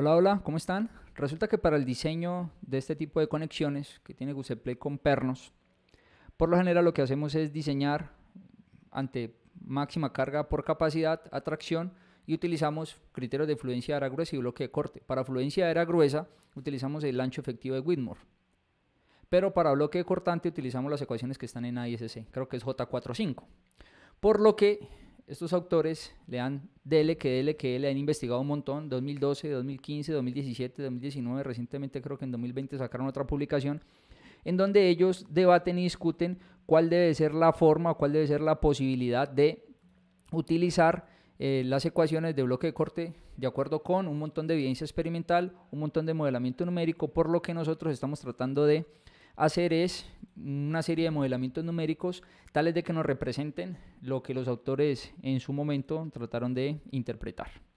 Hola, hola, ¿cómo están? Resulta que para el diseño de este tipo de conexiones que tiene Guseplay con pernos, por lo general lo que hacemos es diseñar ante máxima carga por capacidad, atracción, y utilizamos criterios de fluencia de área gruesa y bloque de corte. Para fluencia de gruesa utilizamos el ancho efectivo de Whitmore. Pero para bloque de cortante utilizamos las ecuaciones que están en AISC, creo que es J45. Por lo que estos autores le han dele que dele que le han investigado un montón, 2012, 2015, 2017, 2019, recientemente creo que en 2020 sacaron otra publicación, en donde ellos debaten y discuten cuál debe ser la forma, cuál debe ser la posibilidad de utilizar eh, las ecuaciones de bloque de corte de acuerdo con un montón de evidencia experimental, un montón de modelamiento numérico, por lo que nosotros estamos tratando de hacer es una serie de modelamientos numéricos tales de que nos representen lo que los autores en su momento trataron de interpretar.